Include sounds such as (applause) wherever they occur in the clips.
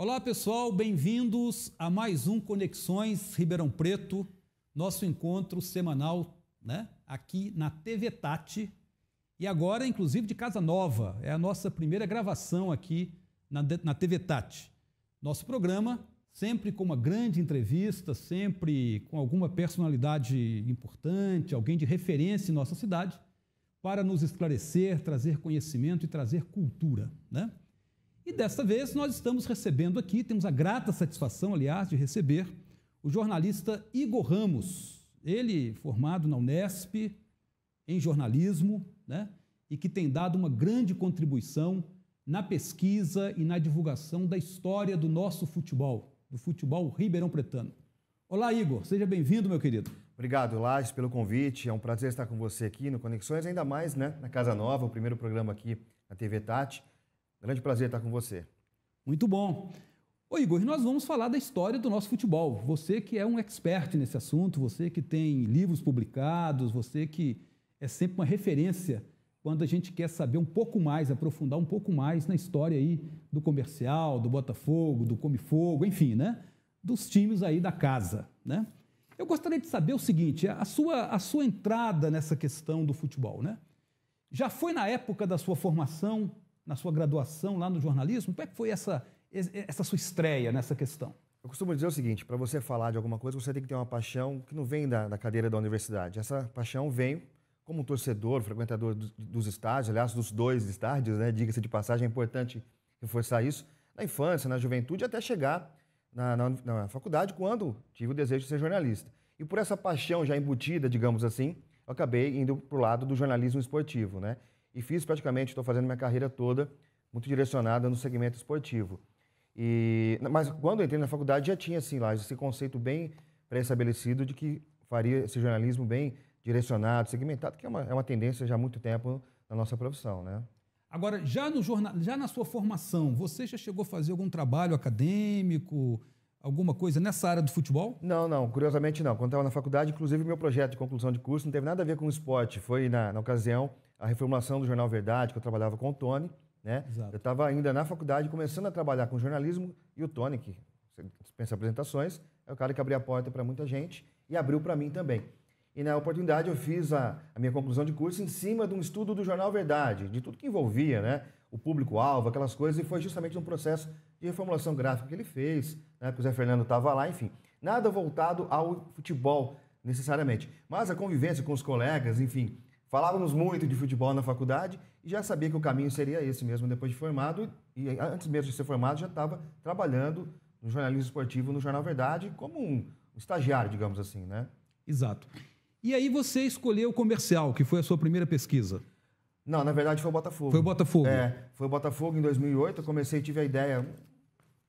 Olá pessoal, bem-vindos a mais um Conexões Ribeirão Preto, nosso encontro semanal, né? Aqui na TV Tati e agora, inclusive, de casa nova. É a nossa primeira gravação aqui na, na TV Tati. Nosso programa sempre com uma grande entrevista, sempre com alguma personalidade importante, alguém de referência em nossa cidade, para nos esclarecer, trazer conhecimento e trazer cultura, né? E desta vez nós estamos recebendo aqui, temos a grata satisfação, aliás, de receber o jornalista Igor Ramos. Ele, formado na Unesp em jornalismo, né? E que tem dado uma grande contribuição na pesquisa e na divulgação da história do nosso futebol, do futebol ribeirão-pretano. Olá, Igor, seja bem-vindo, meu querido. Obrigado, Lages, pelo convite. É um prazer estar com você aqui no Conexões, ainda mais né, na Casa Nova, o primeiro programa aqui na TV Tati. Grande prazer estar com você. Muito bom. Ô Igor, nós vamos falar da história do nosso futebol. Você que é um expert nesse assunto, você que tem livros publicados, você que é sempre uma referência quando a gente quer saber um pouco mais, aprofundar um pouco mais na história aí do comercial, do Botafogo, do Come Fogo, enfim, né? Dos times aí da casa, né? Eu gostaria de saber o seguinte, a sua, a sua entrada nessa questão do futebol, né? Já foi na época da sua formação na sua graduação lá no jornalismo? Como é que foi essa, essa sua estreia nessa questão? Eu costumo dizer o seguinte: para você falar de alguma coisa, você tem que ter uma paixão que não vem da, da cadeira da universidade. Essa paixão vem como torcedor, frequentador dos estádios, aliás, dos dois estádios, né? diga-se de passagem, é importante reforçar isso, na infância, na juventude, até chegar na, na, na faculdade, quando tive o desejo de ser jornalista. E por essa paixão já embutida, digamos assim, eu acabei indo para o lado do jornalismo esportivo, né? e fiz praticamente, estou fazendo minha carreira toda muito direcionada no segmento esportivo. E, mas quando entrei na faculdade já tinha assim lá esse conceito bem pré-estabelecido de que faria esse jornalismo bem direcionado, segmentado, que é uma, é uma tendência já há muito tempo na nossa profissão, né? Agora, já, no jornal, já na sua formação, você já chegou a fazer algum trabalho acadêmico, alguma coisa nessa área do futebol? Não, não, curiosamente não. Quando estava na faculdade, inclusive, meu projeto de conclusão de curso não teve nada a ver com o esporte. Foi, na, na ocasião, a reformulação do jornal Verdade, que eu trabalhava com o Tony. Né? Exato. Eu estava ainda na faculdade, começando a trabalhar com jornalismo, e o Tony, que dispensa apresentações, é o cara que abriu a porta para muita gente e abriu para mim também. E na oportunidade eu fiz a, a, minha conclusão de curso em cima de um estudo do jornal Verdade, de tudo que envolvia, né? O público-alvo, aquelas coisas, e foi justamente um processo de reformulação gráfica que ele fez, né? Que o Zé Fernando estava lá, enfim. Nada voltado ao futebol, necessariamente. Mas a convivência com os colegas, enfim, Falávamos muito de futebol na faculdade e já sabia que o caminho seria esse mesmo depois de formado. E antes mesmo de ser formado, já estava trabalhando no jornalismo esportivo no Jornal Verdade como um, estagiário, digamos assim, né? Exato. E aí você escolheu o comercial, que foi a sua primeira pesquisa. Não, na verdade foi o Botafogo. Foi o Botafogo. É, foi o Botafogo em 2008. Eu comecei, tive a ideia,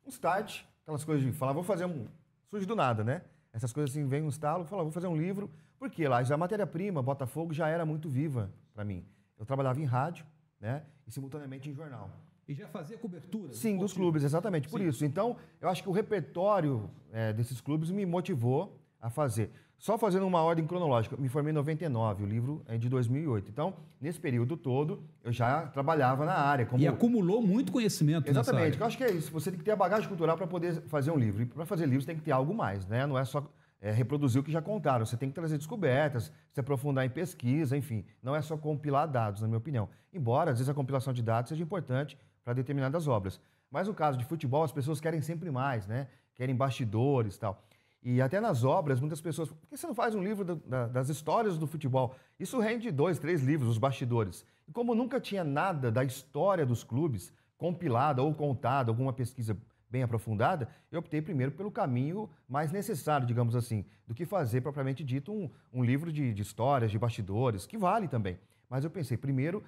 um start, aquelas coisas de falar, vou fazer um. Surge do nada, né? essas coisas assim, vem um estalo, fala, vou fazer um livro, porque lá já a é matéria-prima, Botafogo, já era muito viva para mim. Eu trabalhava em rádio, né, e simultaneamente em jornal. E já fazia cobertura? Sim, dos clubes, exatamente, Sim. por isso. Então, eu acho que o repertório é, desses clubes me motivou a fazer. Só fazendo uma ordem cronológica, eu me formei em 99, o livro é de 2008. Então, nesse período todo, eu já trabalhava na área. Como... E acumulou muito conhecimento Exatamente, eu acho que é isso. Você tem que ter a bagagem cultural para poder fazer um livro. E para fazer livros tem que ter algo mais, né? Não é só é, reproduzir o que já contaram. Você tem que trazer descobertas, se aprofundar em pesquisa, enfim. Não é só compilar dados, na minha opinião. Embora, às vezes, a compilação de dados seja importante para determinadas obras. Mas no caso de futebol, as pessoas querem sempre mais, né? Querem bastidores e tal. E até nas obras, muitas pessoas falam, por que você não faz um livro do, da, das histórias do futebol? Isso rende dois, três livros, os bastidores. E como nunca tinha nada da história dos clubes compilada ou contada, alguma pesquisa bem aprofundada, eu optei primeiro pelo caminho mais necessário, digamos assim, do que fazer propriamente dito um, um livro de, de, histórias, de bastidores, que vale também. Mas eu pensei primeiro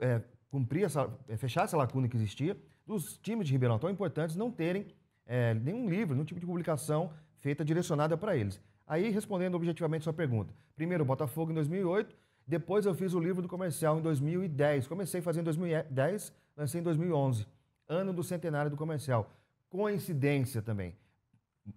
é, cumprir essa, é, fechar essa lacuna que existia dos times de Ribeirão tão importantes não terem é, nenhum livro, nenhum tipo de publicação feita direcionada para eles. Aí, respondendo objetivamente sua pergunta. Primeiro, Botafogo em 2008. Depois, eu fiz o livro do comercial em 2010. Comecei a fazer em 2010, lancei em 2011. Ano do centenário do comercial. Coincidência também.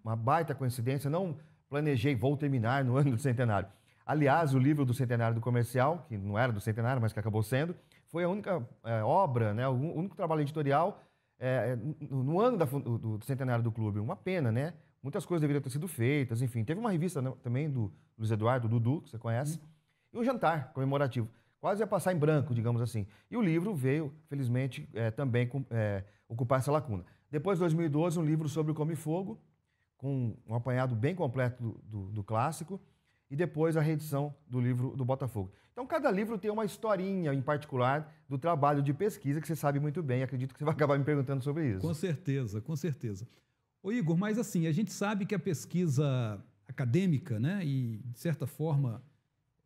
Uma baita coincidência. Não planejei, vou terminar no (laughs) ano do centenário. Aliás, o livro do centenário do comercial, que não era do centenário, mas que acabou sendo, foi a única é, obra, né, o único trabalho editorial é, no ano da, do, do centenário do clube. Uma pena, né? Muitas coisas deveriam ter sido feitas, enfim. Teve uma revista né, também do Luiz Eduardo, Dudu, que você conhece, uhum. e um jantar comemorativo. Quase ia passar em branco, digamos assim. E o livro veio, felizmente, é, também com, é, ocupar essa lacuna. Depois, em 2012, um livro sobre o Come Fogo, com um apanhado bem completo do, do, do clássico e depois a reedição do livro do Botafogo. Então, cada livro tem uma historinha em particular do trabalho de pesquisa que você sabe muito bem. Acredito que você vai acabar me perguntando sobre isso. Com certeza, com certeza. Ô Igor, mas assim, a gente sabe que a pesquisa acadêmica, né, e de certa forma,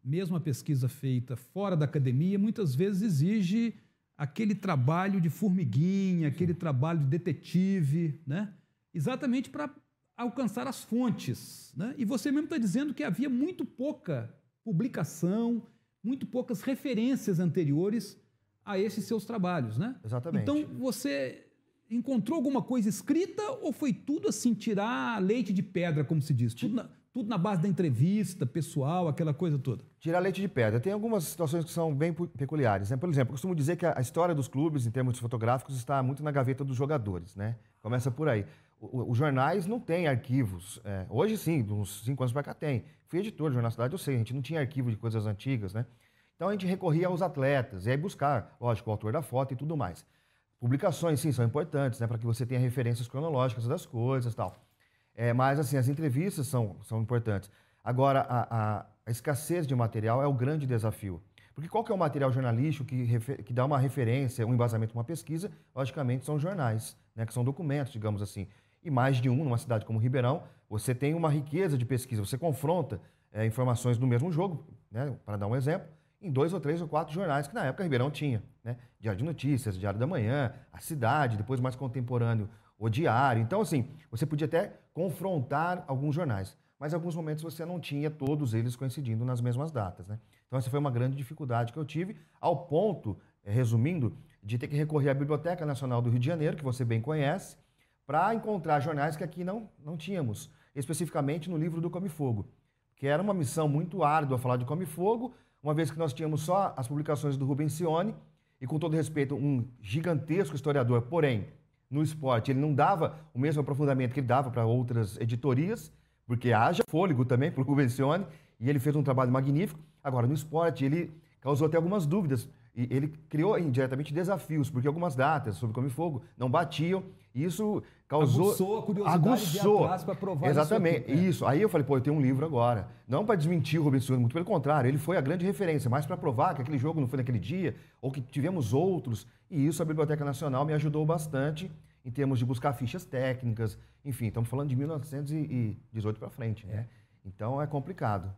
mesmo a pesquisa feita fora da academia, muitas vezes exige aquele trabalho de formiguinha, aquele Sim. trabalho de detetive, né? Exatamente para alcançar as fontes, né? E você mesmo está dizendo que havia muito pouca publicação, muito poucas referências anteriores a esses seus trabalhos, né? Exatamente. Então você encontrou alguma coisa escrita ou foi tudo assim, tirar leite de pedra, como se diz? Tudo na, tudo na base da entrevista, pessoal, aquela coisa toda? Tirar leite de pedra. Tem algumas situações que são bem peculiares. Né? Por exemplo, eu costumo dizer que a história dos clubes, em termos fotográficos, está muito na gaveta dos jogadores. Né? Começa por aí. os jornais não têm arquivos. É, hoje sim, de uns cinco anos para cá tem. Fui editor de Jornal Cidade, eu sei, a gente não tinha arquivo de coisas antigas, né? Então a gente recorria aos atletas, e aí buscar, lógico, o autor da foto e tudo mais. Publicações, sim, são importantes, né? Para que você tenha referências cronológicas das coisas e tal. É, mas, assim, as entrevistas são, são importantes. Agora, a, a, a escassez de material é o grande desafio. Porque qual que é o material jornalístico que, que dá uma referência, um embasamento, uma pesquisa? Logicamente, são jornais, né? Que são documentos, digamos assim. E mais de um, numa cidade como Ribeirão, você tem uma riqueza de pesquisa, você confronta é, informações do mesmo jogo, né? Para dar um exemplo em dois ou três ou quatro jornais que na época Ribeirão tinha. Né? Diário de Notícias, Diário da Manhã, A Cidade, depois mais contemporâneo, O Diário. Então, assim, você podia até confrontar alguns jornais, mas em alguns momentos você não tinha todos eles coincidindo nas mesmas datas. Né? Então, essa foi uma grande dificuldade que eu tive, ao ponto, eh, resumindo, de ter que recorrer à Biblioteca Nacional do Rio de Janeiro, que você bem conhece, para encontrar jornais que aqui não, não tínhamos, especificamente no livro do Come Fogo, que era uma missão muito árdua falar de Come Fogo, uma vez que nós tínhamos só as publicações do Rubens Sione, e com todo respeito, um gigantesco historiador, porém, no esporte, ele não dava o mesmo aprofundamento que ele dava para outras editorias, porque haja fôlego também para o Rubens Sione, e ele fez um trabalho magnífico. Agora, no esporte, ele causou até algumas dúvidas, e ele criou indiretamente desafios, porque algumas datas sobre Come Fogo não batiam, e isso causou. Aguçou a curiosidade aguçou. para provar Exatamente, isso, aqui, né? isso. Aí eu falei, pô, eu tenho um livro agora. Não para desmentir o Rubens muito pelo contrário, ele foi a grande referência, mas para provar que aquele jogo não foi naquele dia, ou que tivemos outros. E isso a Biblioteca Nacional me ajudou bastante em termos de buscar fichas técnicas, enfim, estamos falando de 1918 para frente, né? é. Então é complicado.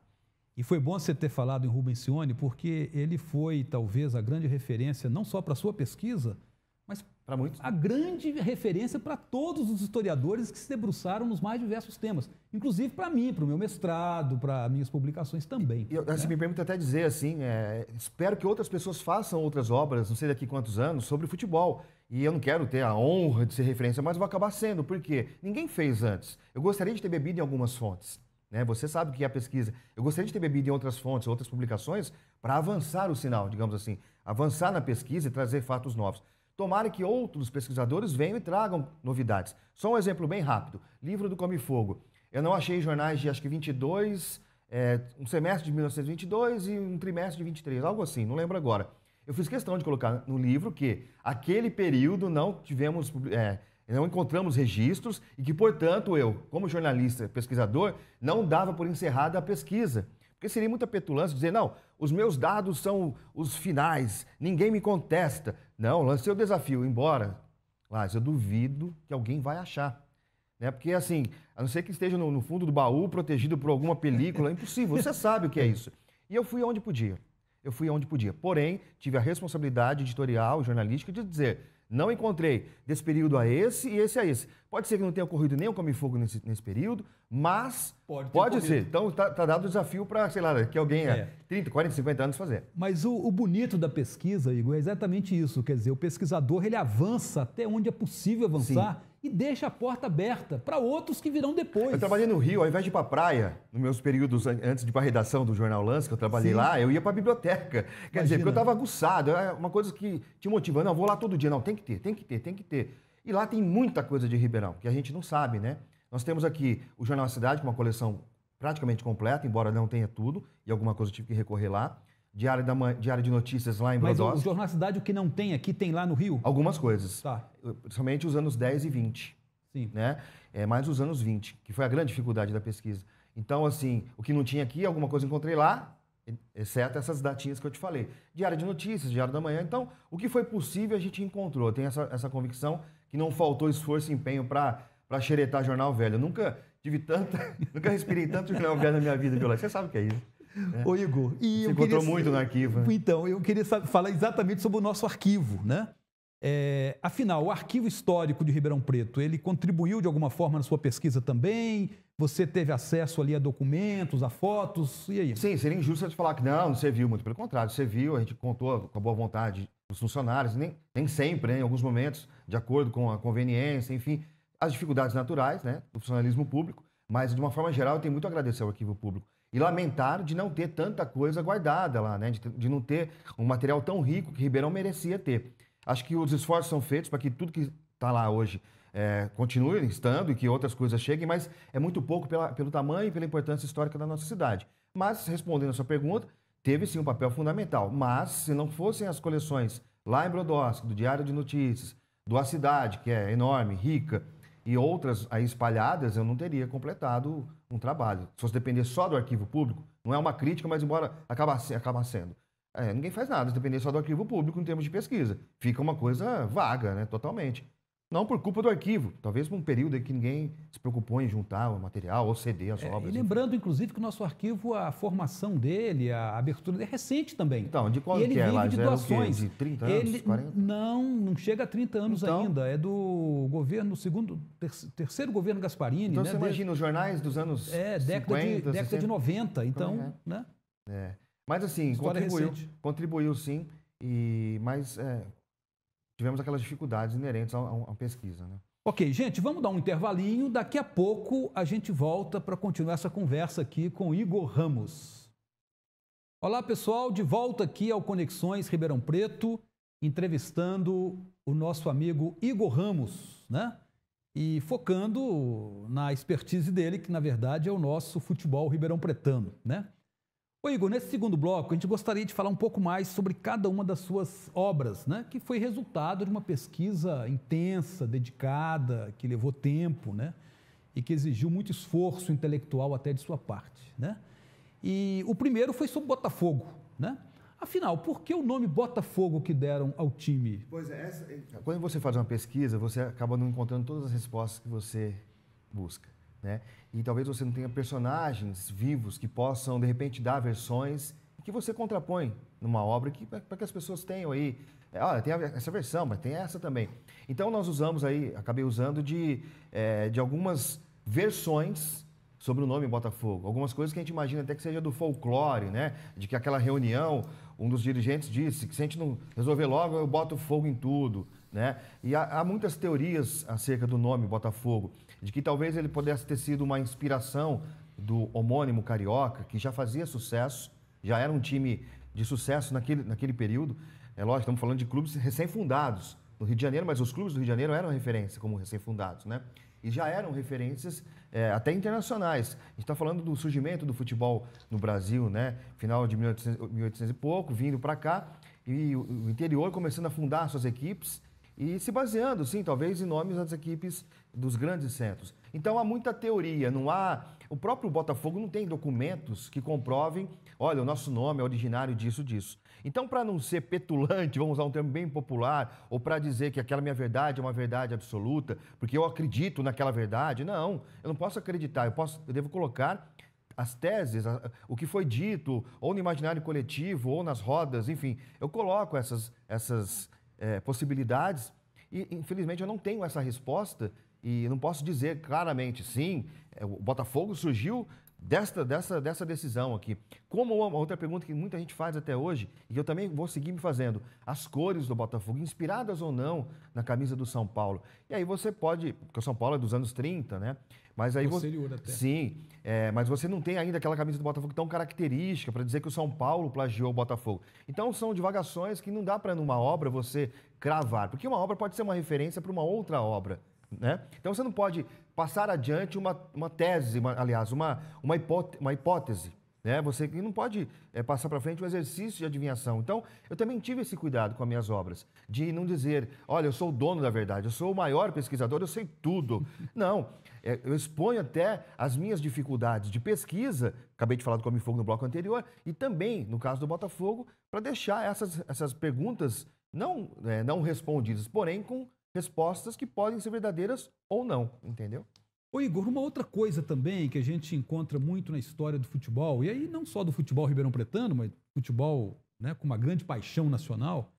E foi bom você ter falado em Rubens Cione, porque ele foi talvez a grande referência, não só para a sua pesquisa, mas para muitos. A grande referência para todos os historiadores que se debruçaram nos mais diversos temas, inclusive para mim, para o meu mestrado, para minhas publicações também. Eu, assim, né? Se me permite até dizer assim, é, espero que outras pessoas façam outras obras, não sei daqui quantos anos, sobre futebol. E eu não quero ter a honra de ser referência, mas vou acabar sendo, porque ninguém fez antes. Eu gostaria de ter bebido em algumas fontes. Né? Você sabe o que é a pesquisa. Eu gostaria de ter bebido em outras fontes, outras publicações, para avançar o sinal, digamos assim, avançar na pesquisa e trazer fatos novos. Tomara que outros pesquisadores venham e tragam novidades. Só um exemplo bem rápido: livro do Come Fogo. Eu não achei jornais de acho que 22, é, um semestre de 1922 e um trimestre de 23, algo assim, não lembro agora. Eu fiz questão de colocar no livro que aquele período não tivemos é, não encontramos registros e que, portanto, eu, como jornalista pesquisador, não dava por encerrada a pesquisa. Porque seria muita petulância dizer, não, os meus dados são os finais, ninguém me contesta. Não, lancei o desafio, embora. Mas eu duvido que alguém vai achar. Né? Porque, assim, a não ser que esteja no, no fundo do baú, protegido por alguma película, é impossível, você (laughs) sabe o que é isso. E eu fui onde podia. Eu fui onde podia. Porém, tive a responsabilidade editorial, jornalística, de dizer, não encontrei desse período a esse e esse a esse. Pode ser que não tenha ocorrido nenhum come-fogo nesse, nesse período, mas pode, pode ser. Então está tá dado o desafio para, sei lá, que alguém há é. 30, 40, 50 anos fazer. Mas o, o, bonito da pesquisa, Igor, é exatamente isso. Quer dizer, o pesquisador ele avança até onde é possível avançar e deixa a porta aberta para outros que virão depois. Eu trabalhei no Rio, ao invés de ir para a praia, nos meus períodos antes de ir para a redação do Jornal Lance, que eu trabalhei Sim. lá, eu ia para a biblioteca. Quer Imagina. dizer, porque eu estava aguçado, É uma coisa que te motiva. Não, vou lá todo dia. Não, tem que ter, tem que ter, tem que ter. E lá tem muita coisa de Ribeirão, que a gente não sabe, né? Nós temos aqui o Jornal Cidade, com uma coleção praticamente completa, embora não tenha tudo, e alguma coisa eu tive que recorrer lá. Diário, da manhã, Diário de Notícias lá em Mas Brodowski. Mas o Jornal da Cidade, o que não tem aqui, tem lá no Rio? Algumas coisas. Tá. Principalmente os anos 10 e 20. Sim. Né? É, mais os anos 20, que foi a grande dificuldade da pesquisa. Então, assim, o que não tinha aqui, alguma coisa encontrei lá, exceto essas datinhas que eu te falei. Diário de Notícias, Diário da Manhã. Então, o que foi possível a gente encontrou. Tenho essa, essa convicção que não faltou esforço e empenho para xeretar jornal velho. Eu nunca tive tanta, (laughs) nunca respirei tanto jornal velho na minha vida, Violeta. Você sabe o que é isso. É. Ô, Igor, e Você eu encontrou queria... muito no arquivo. Né? Então, eu queria falar exatamente sobre o nosso arquivo, né? É, afinal, o arquivo histórico de Ribeirão Preto, ele contribuiu de alguma forma na sua pesquisa também? Você teve acesso ali a documentos, a fotos, e aí? Sim, seria injusto eu te falar que não, não serviu, muito pelo contrário, serviu, a gente contou com a boa vontade dos funcionários, nem, nem sempre, né, em alguns momentos, de acordo com a conveniência, enfim, as dificuldades naturais né, do funcionalismo público, mas de uma forma geral eu tenho muito a agradecer ao arquivo público e lamentaram de não ter tanta coisa guardada lá, né? De, de, não ter um material tão rico que Ribeirão merecia ter. Acho que os esforços são feitos para que tudo que está lá hoje é, continue estando e que outras coisas cheguem, mas é muito pouco pela, pelo tamanho e pela importância histórica da nossa cidade. Mas, respondendo a sua pergunta, teve sim um papel fundamental. Mas, se não fossem as coleções lá em Brodowski, do Diário de Notícias, do A Cidade, que é enorme, rica, e outras aí espalhadas, eu não teria completado um trabalho. Se fosse depender só do arquivo público, não é uma crítica, mas embora acaba, acaba sendo. É, ninguém faz nada, se depender só do arquivo público em termos de pesquisa. Fica uma coisa vaga, né? Totalmente. Não por culpa do arquivo, talvez por um período em que ninguém se preocupou em juntar o material ou ceder as é, obras. E lembrando, enfim. inclusive, que o nosso arquivo, a formação dele, a abertura dele é recente também. Então, de qual e ele que é? vive de é doações. De 30 anos, ele, 40? Não, não chega a 30 anos então, ainda. É do governo, segundo, terceiro governo Gasparini. Então, né? você imagina os jornais dos anos É, década, 50, de, década de 90, então, é. né? É. Mas assim, contribuiu, contribuiu sim, e, mas é, tivemos aquelas dificuldades inerentes à, à pesquisa. Né? Ok, gente, vamos dar um intervalinho. Daqui a pouco a gente volta para continuar essa conversa aqui com Igor Ramos. Olá, pessoal, de volta aqui ao Conexões Ribeirão Preto, entrevistando o nosso amigo Igor Ramos, né? E focando na expertise dele, que na verdade é o nosso futebol ribeirão pretano, né? Ô Igor, nesse segundo bloco, a gente gostaria de falar um pouco mais sobre cada uma das suas obras, né? que foi resultado de uma pesquisa intensa, dedicada, que levou tempo né? e que exigiu muito esforço intelectual até de sua parte. Né? E o primeiro foi sobre Botafogo. Né? Afinal, por que o nome Botafogo que deram ao time? Pois é, essa... quando você faz uma pesquisa, você acaba não encontrando todas as respostas que você busca. Né? E talvez você não tenha personagens vivos que possam, de repente, dar versões que você contrapõe numa obra que para que as pessoas tenham aí. É, olha, tem essa versão, mas tem essa também. Então nós usamos aí, acabei usando de, é, de algumas versões sobre o nome Botafogo. Algumas coisas que a gente imagina até que seja do folclore, né? De que aquela reunião, um dos dirigentes disse que se a gente não resolver logo, eu boto fogo em tudo. Né? E há, há, muitas teorias acerca do nome Botafogo, de que talvez ele pudesse ter sido uma inspiração do homônimo carioca, que já fazia sucesso, já era um time de sucesso naquele, naquele período. É lógico, estamos falando de clubes recém-fundados no Rio de Janeiro, mas os clubes do Rio de Janeiro eram referência como recém-fundados, né? E já eram referências é, até internacionais. A gente está falando do surgimento do futebol no Brasil, né? Final de 1800, 1800 e pouco, vindo para cá, e o, o interior começando a fundar suas equipes, e se baseando, sim, talvez em nomes das equipes dos grandes centros. Então há muita teoria, não há. O próprio Botafogo não tem documentos que comprovem, olha, o nosso nome é originário disso, disso. Então, para não ser petulante, vamos usar um termo bem popular, ou para dizer que aquela minha verdade é uma verdade absoluta, porque eu acredito naquela verdade, não, eu não posso acreditar, eu, posso, eu devo colocar as teses, o que foi dito, ou no imaginário coletivo, ou nas rodas, enfim, eu coloco essas, essas é, possibilidades. E, infelizmente, eu não tenho essa resposta e não posso dizer claramente, sim, é, o Botafogo surgiu desta, dessa, dessa decisão aqui. Como uma outra pergunta que muita gente faz até hoje, e eu também vou seguir me fazendo, as cores do Botafogo, inspiradas ou não na camisa do São Paulo. E aí você pode, porque o São Paulo é dos anos 30, né? Mas aí você, até. Sim, é, mas você não tem ainda aquela camisa do Botafogo tão característica para dizer que o São Paulo plagiou o Botafogo. Então são divagações que não dá para numa obra você cravar, porque uma obra pode ser uma referência para uma outra obra. Né? Então você não pode passar adiante uma, uma tese, uma, aliás, uma, uma, hipótese, uma hipótese. Né? Você não pode é, passar para frente um exercício de adivinhação. Então, eu também tive esse cuidado com as minhas obras, de não dizer, olha, eu sou o dono da verdade, eu sou o maior pesquisador, eu sei tudo. (laughs) não, é, eu exponho até as minhas dificuldades de pesquisa, acabei de falar do Come Fogo no bloco anterior, e também, no caso do Botafogo, para deixar essas, essas perguntas não, é, não respondidas, porém com respostas que podem ser verdadeiras ou não, entendeu? Ô Igor, uma outra coisa também que a gente encontra muito na história do futebol, e aí não só do futebol ribeirão-pretano, mas futebol né, com uma grande paixão nacional,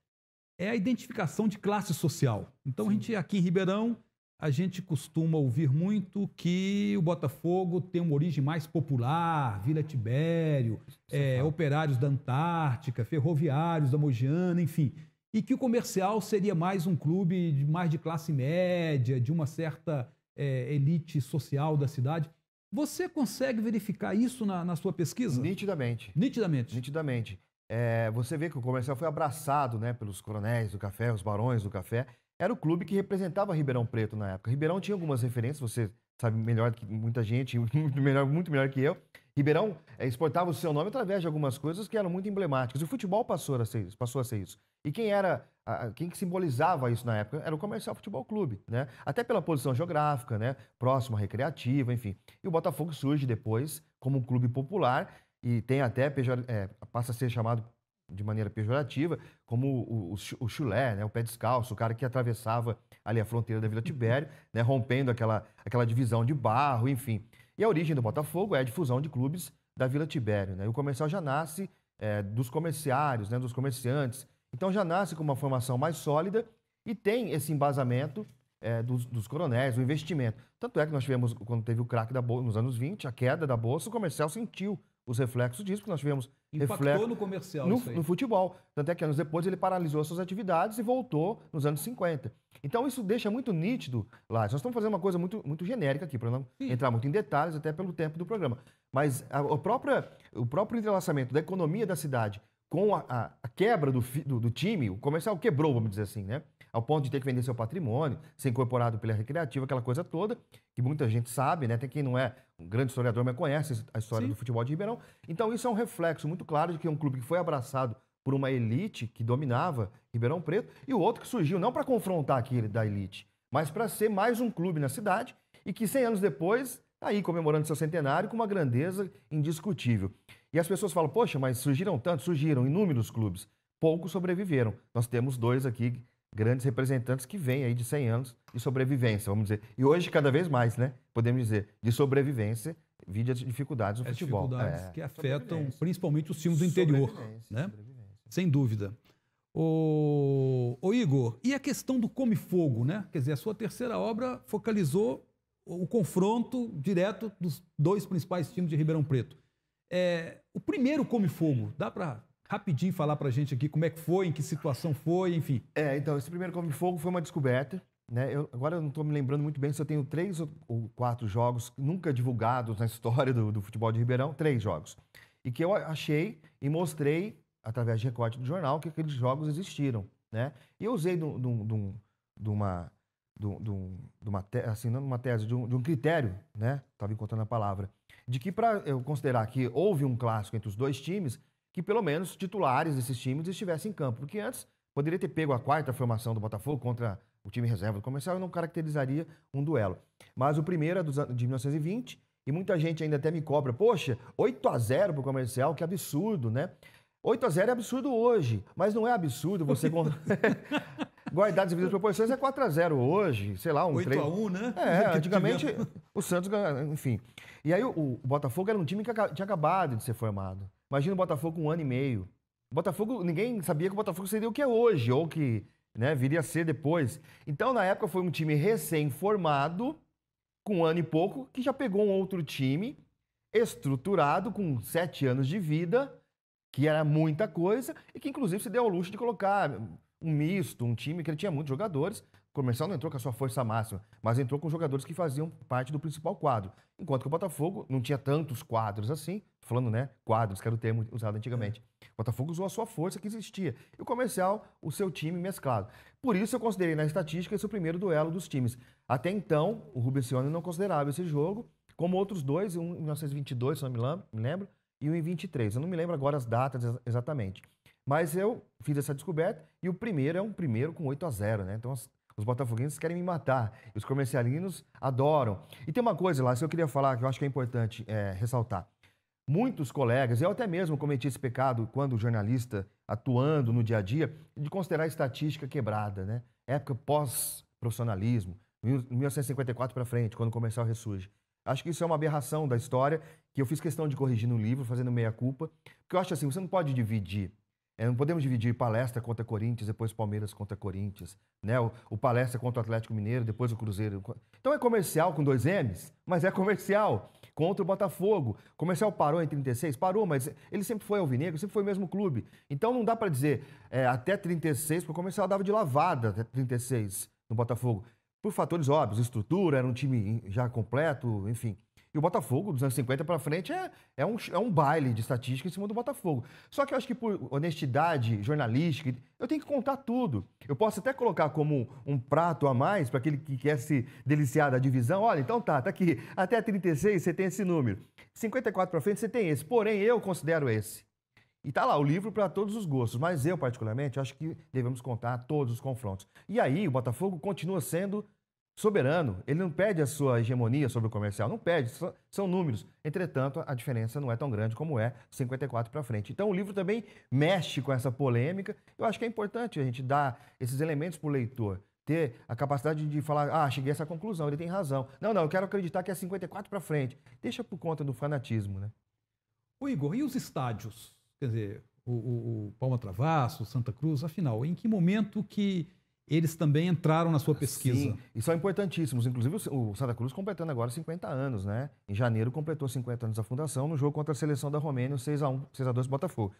é a identificação de classe social. Então Sim. a gente aqui em Ribeirão, a gente costuma ouvir muito que o Botafogo tem uma origem mais popular, Vila Tibério, é, é operários da Antártica, ferroviários da Mogiana, enfim e que o comercial seria mais um clube de, mais de classe média, de uma certa é, elite social da cidade. Você consegue verificar isso na, na sua pesquisa? Nitidamente. Nitidamente. Nitidamente. É, você vê que o comercial foi abraçado né, pelos coronéis do café, os barões do café. Era o clube que representava Ribeirão Preto na época. Ribeirão tinha algumas referências, você sabe melhor que muita gente, (laughs) muito melhor, muito melhor que eu. Ribeirão é, exportava o seu nome através de algumas coisas que eram muito emblemáticas. E o futebol passou a ser Passou a ser isso. E quem era quem que simbolizava isso na época era o Comercial Futebol Clube, né? Até pela posição geográfica, né? Próximo à recreativa, enfim. E o Botafogo surge depois como um clube popular e tem até pejor... é, passa a ser chamado de maneira pejorativa como o, o, o, chulé, né? O pé descalço, o cara que atravessava ali a fronteira da Vila uhum. Tibério, né? Rompendo aquela, aquela divisão de barro, enfim. E a origem do Botafogo é a difusão de clubes da Vila Tibério, né? E o Comercial já nasce é, dos comerciários, né? Dos comerciantes então já nasce com uma formação mais sólida e tem esse embasamento é, dos, dos, coronéis, o investimento. Tanto é que nós tivemos, quando teve o crack da bolsa, nos anos 20, a queda da bolsa, o comercial sentiu os reflexos disso, porque nós tivemos Impactou reflexo no comercial no, no, futebol. Tanto é que anos depois ele paralisou suas atividades e voltou nos anos 50. Então isso deixa muito nítido lá. Nós estamos fazendo uma coisa muito, muito genérica aqui, para não Sim. entrar muito em detalhes, até pelo tempo do programa. Mas a, a própria, o próprio entrelaçamento da economia da cidade com a, a, a quebra do, do, do, time, o comercial quebrou, vamos dizer assim, né? Ao ponto de ter que vender seu patrimônio, ser incorporado pela recreativa, aquela coisa toda, que muita gente sabe, né? Tem quem não é um grande historiador, mas conhece a história Sim. do futebol de Ribeirão. Então, isso é um reflexo muito claro de que é um clube que foi abraçado por uma elite que dominava Ribeirão Preto e o outro que surgiu não para confrontar aquele da elite, mas para ser mais um clube na cidade e que 100 anos depois tá aí comemorando seu centenário com uma grandeza indiscutível. E as pessoas falam, poxa, mas surgiram tantos, surgiram inúmeros clubes, poucos sobreviveram. Nós temos dois aqui, grandes representantes que vêm aí de 100 anos de sobrevivência, vamos dizer. E hoje, cada vez mais, né? Podemos dizer, de sobrevivência, vide as dificuldades do é, as futebol. dificuldades é. que afetam principalmente os times do interior, né? Sem dúvida. O... o Igor, e a questão do come-fogo, né? Quer dizer, a sua terceira obra focalizou o confronto direto dos dois principais times de Ribeirão Preto. É, o primeiro Come Fogo, dá para rapidinho falar para a gente aqui como é que foi, em que situação foi, enfim. É, então, esse primeiro Come Fogo foi uma descoberta. Né? Eu, agora eu não estou me lembrando muito bem se eu tenho três ou quatro jogos nunca divulgados na história do, do futebol de Ribeirão, três jogos. E que eu achei e mostrei, através de recorte do jornal, que aqueles jogos existiram. Né? E eu usei de uma, uma, tese, de um, de um critério, né? Estava encontrando a palavra, de que para eu considerar que houve um clássico entre os dois times, que pelo menos titulares desses times estivessem em campo, porque antes poderia ter pego a quarta formação do Botafogo contra o time reserva do comercial e não caracterizaria um duelo. Mas o primeiro é de 1920 e muita gente ainda até me cobra, poxa, 8 a 0 para o comercial, que absurdo, né? 8 a 0 é absurdo hoje, mas não é absurdo você (laughs) (laughs) guardar as devidas proporções, é 4x0 hoje, sei lá, um 8 x a 1 né? É, (laughs) antigamente o Santos ganhava, enfim. E aí o, o, Botafogo era um time que tinha acabado de ser formado. Imagina o Botafogo um ano e meio. O Botafogo, ninguém sabia que o Botafogo seria o que é hoje, ou que né, viria a ser depois. Então, na época, foi um time recém-formado, com um ano e pouco, que já pegou um outro time estruturado, com sete anos de vida, que era muita coisa, e que inclusive se deu ao luxo de colocar um misto, um time que ele tinha muitos jogadores. O Comercial não entrou com a sua força máxima, mas entrou com jogadores que faziam parte do principal quadro. Enquanto que o Botafogo não tinha tantos quadros assim, falando, né? Quadros, que era o termo usado antigamente. É. O Botafogo usou a sua força que existia. E o Comercial, o seu time mesclado. Por isso eu considerei na estatística esse o primeiro duelo dos times. Até então, o Rubicione não considerava esse jogo, como outros dois, um em 1922, se não me lembro, e um em 23. Eu não me lembro agora as datas exatamente. Mas eu fiz essa descoberta e o primeiro é um primeiro com 8 a 0 né? Então os, os botafoguenses querem me matar. os comercialinos adoram. E tem uma coisa lá que eu queria falar, que eu acho que é importante é, ressaltar. Muitos colegas, eu até mesmo cometi esse pecado quando jornalista atuando no dia a dia, de considerar a estatística quebrada, né? Época pós-profissionalismo, 1954 para frente, quando o comercial ressurge. Acho que isso é uma aberração da história, que eu fiz questão de corrigir no livro, fazendo meia-culpa, porque eu acho assim, você não pode dividir é, não podemos dividir palestra contra Corinthians, depois Palmeiras contra Corinthians, né? O, o, palestra contra o Atlético Mineiro, depois o Cruzeiro. Então é comercial com dois M's, mas é comercial contra o Botafogo. O comercial parou em 36? Parou, mas ele sempre foi alvinegro, sempre foi o mesmo clube. Então não dá para dizer é, até 36, porque o comercial dava de lavada até 36 no Botafogo. Por fatores óbvios, estrutura, era um time já completo, enfim o Botafogo, dos anos 50 para frente, é, é, um, é um baile de estatística em cima do Botafogo. Só que eu acho que por honestidade jornalística, eu tenho que contar tudo. Eu posso até colocar como um prato a mais para aquele que quer se deliciar da divisão. Olha, então tá, tá aqui. Até 36 você tem esse número. 54 para frente você tem esse. Porém, eu considero esse. E tá lá o livro para todos os gostos, mas eu particularmente acho que devemos contar todos os confrontos. E aí o Botafogo continua sendo soberano, ele não perde a sua hegemonia sobre o comercial, não perde, são números. Entretanto, a diferença não é tão grande como é 54 para frente. Então, o livro também mexe com essa polêmica. Eu acho que é importante a gente dar esses elementos para o leitor. Ter a capacidade de falar, ah, cheguei a essa conclusão, ele tem razão. Não, não, eu quero acreditar que é 54 para frente. Deixa por conta do fanatismo, né? O Igor, e os estádios? Quer dizer, o, o, o Palma Travasso, Santa Cruz, afinal, em que momento que eles também entraram na sua pesquisa. Sim, e são importantíssimos. Inclusive, o Santa Cruz completando agora 50 anos, né? Em janeiro completou 50 anos da fundação no jogo contra a seleção da Romênia, 6x1, 6x2 Botafogo.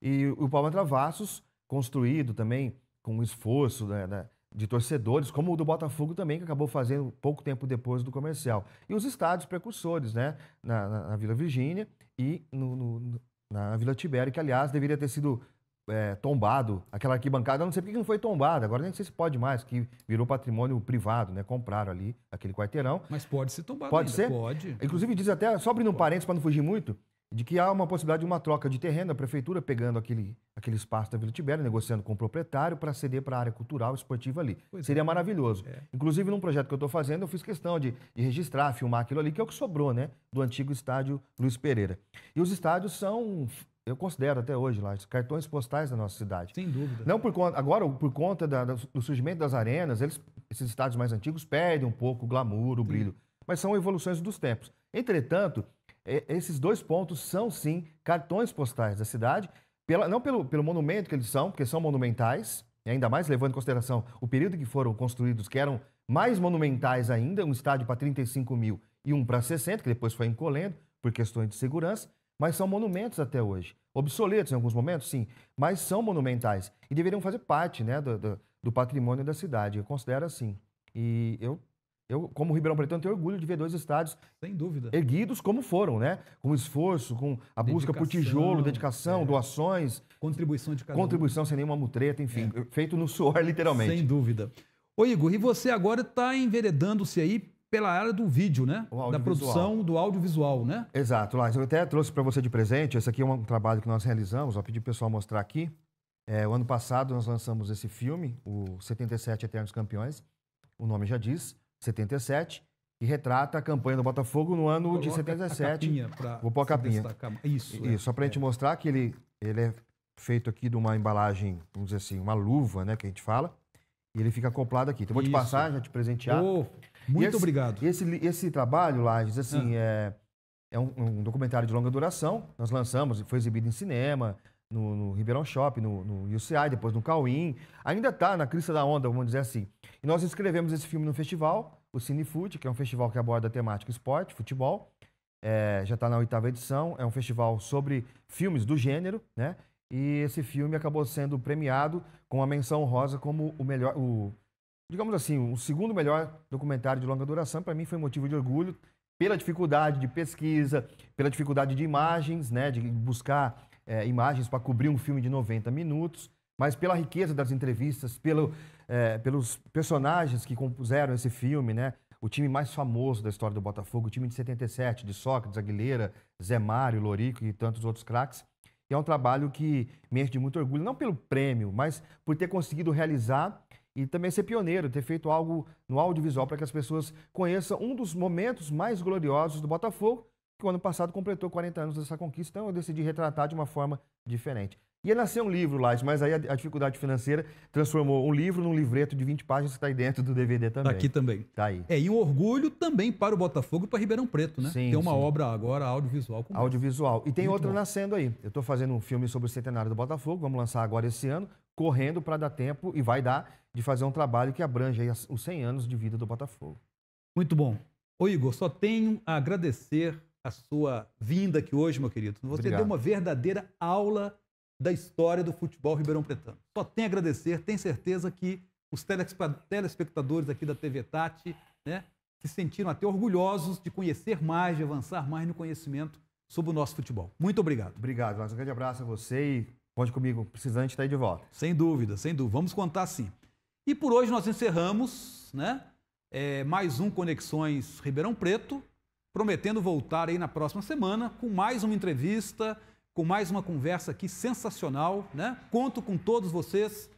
E o Palma Travassos, construído também com o esforço né, né, de torcedores, como o do Botafogo também, que acabou fazendo pouco tempo depois do comercial. E os estádios precursores, né? Na, na, na Vila Virgínia e no, no, na Vila Tibério, que aliás deveria ter sido é, tombado, aquela arquibancada, não sei porque não foi tombada, agora nem sei se pode mais, que virou patrimônio privado, né? Compraram ali aquele quarteirão. Mas pode ser tombado Pode ainda, ser? Pode. Inclusive diz até, só abrindo um parênteses para não fugir muito, de que há uma possibilidade de uma troca de terreno, a prefeitura pegando aquele, aquele espaço da Vila Tibério, negociando com o proprietário para ceder para a área cultural e esportiva ali. Pois é. Seria é. maravilhoso. É. Inclusive, num projeto que eu estou fazendo, eu fiz questão de, de, registrar, filmar aquilo ali, que é o que sobrou, né? Do antigo estádio Luiz Pereira. E os estádios são eu considero até hoje lá, cartões postais da nossa cidade. Sem dúvida. Não por conta, agora, por conta da, do surgimento das arenas, eles, esses estádios mais antigos perdem um pouco o glamour, o brilho, mas são evoluções dos tempos. Entretanto, esses dois pontos são sim cartões postais da cidade, pela, não pelo, pelo monumento que eles são, porque são monumentais, e ainda mais levando em consideração o período que foram construídos, que eram mais monumentais ainda, um estádio para 35 mil e um para 60, que depois foi encolhendo por questões de segurança mas são monumentos até hoje. Obsoletos em alguns momentos, sim, mas são monumentais e deveriam fazer parte né, do, do, do patrimônio da cidade. Eu considero assim. E eu, eu como Ribeirão preto, tenho orgulho de ver dois estádios Sem dúvida. erguidos como foram, né? Com esforço, com a dedicação, busca por tijolo, dedicação, é. doações. Contribuição de cada Contribuição um. sem nenhuma mutreta, enfim, é. feito no suor, (laughs) literalmente. Sem dúvida. Ô Igor, e você agora está enveredando-se aí pela área do vídeo, né? Da produção do audiovisual, né? Exato, lá Eu até trouxe para você de presente. Esse aqui é um trabalho que nós realizamos. Vou pedir para o pessoal mostrar aqui. É, o ano passado nós lançamos esse filme, o 77 Eternos Campeões. O nome já diz, 77. E retrata a campanha do Botafogo no ano Coloca de 77. A Vou pôr a capinha. Isso. É, isso, é. só para a gente é. mostrar que ele, ele é feito aqui de uma embalagem, vamos dizer assim, uma luva, né? Que a gente fala. E ele fica acoplado aqui. Então, vou Isso. te passar, já te presentear. Oh. Muito esse, obrigado. Esse, esse trabalho, Lages, assim, ah. é, é um, um, documentário de longa duração. Nós lançamos, foi exibido em cinema, no, no Ribeirão Shopping, no, no, UCI, depois no Cauim. Ainda está na crista da onda, vamos dizer assim. E nós escrevemos esse filme no festival, o Cinefute, que é um festival que aborda a temática esporte, futebol. É, já está na oitava edição. É um festival sobre filmes do gênero, né? E esse filme acabou sendo premiado com a menção rosa como o melhor, o digamos assim, o segundo melhor documentário de longa duração, para mim foi motivo de orgulho pela dificuldade de pesquisa, pela dificuldade de imagens, né, de buscar é, imagens para cobrir um filme de 90 minutos, mas pela riqueza das entrevistas, pelo, é, pelos personagens que compuseram esse filme, né, o time mais famoso da história do Botafogo, o time de 77, de Sócrates, Aguilera, Zé Mário, Lorico e tantos outros craques. E é um trabalho que me enche de muito orgulho, não pelo prêmio, mas por ter conseguido realizar e também ser pioneiro, ter feito algo no audiovisual para que as pessoas conheçam um dos momentos mais gloriosos do Botafogo, que o ano passado completou 40 anos dessa conquista, então eu decidi retratar de uma forma diferente. Ia nascer um livro, lá, mas aí a, dificuldade financeira transformou um livro num livreto de 20 páginas que está aí dentro do DVD tá também. aqui também. Tá aí. É, e um orgulho também para o Botafogo e para Ribeirão Preto, né? Sim, tem uma sim. obra agora audiovisual. audiovisual. E tem Muito outra bom. nascendo aí. Eu estou fazendo um filme sobre o centenário do Botafogo, vamos lançar agora esse ano correndo para dar tempo, e vai dar, de fazer um trabalho que abrange os 100 anos de vida do Botafogo. Muito bom. Ô Igor, só tenho a agradecer a sua vinda aqui hoje, meu querido. Você Obrigado. deu uma verdadeira aula da história do futebol ribeirão pretano. Só tenho a agradecer, tenho certeza que os telespectadores aqui da TV Tati né, se sentiram até orgulhosos de conhecer mais, de avançar mais no conhecimento sobre o nosso futebol. Muito obrigado. Obrigado, Um grande abraço a você e Conte comigo, precisando estar tá aí de volta. Sem dúvida, sem dúvida. Vamos contar sim. E por hoje nós encerramos, né? É, mais um Conexões Ribeirão Preto, prometendo voltar aí na próxima semana com mais uma entrevista, com mais uma conversa aqui sensacional, né? Conto com todos vocês.